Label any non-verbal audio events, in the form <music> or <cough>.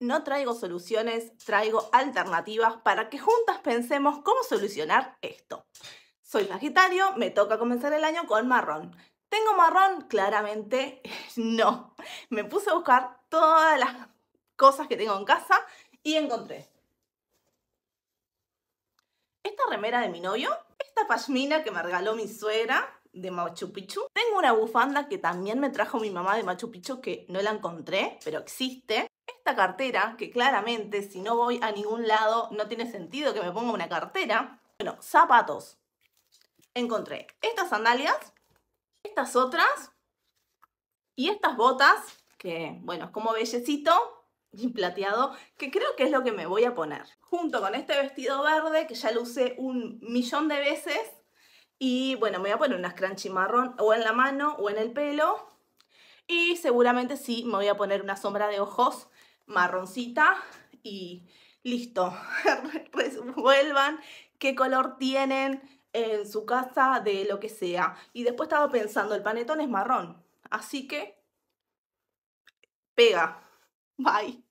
No traigo soluciones, traigo alternativas para que juntas pensemos cómo solucionar esto. Soy Sagitario, me toca comenzar el año con marrón. ¿Tengo marrón? Claramente <laughs> no. Me puse a buscar todas las cosas que tengo en casa y encontré esta remera de mi novio, esta pashmina que me regaló mi suegra, de Machu Picchu. Tengo una bufanda que también me trajo mi mamá de Machu Picchu que no la encontré, pero existe esta cartera, que claramente si no voy a ningún lado no tiene sentido que me ponga una cartera. Bueno, zapatos. Encontré estas sandalias, estas otras y estas botas, que bueno, es como bellecito y plateado, que creo que es lo que me voy a poner. Junto con este vestido verde, que ya lo usé un millón de veces. Y bueno, me voy a poner unas crunchy marrón o en la mano o en el pelo. Y seguramente sí me voy a poner una sombra de ojos marroncita y listo. vuelvan <laughs> qué color tienen en su casa de lo que sea. Y después estaba pensando, el panetón es marrón, así que pega. Bye.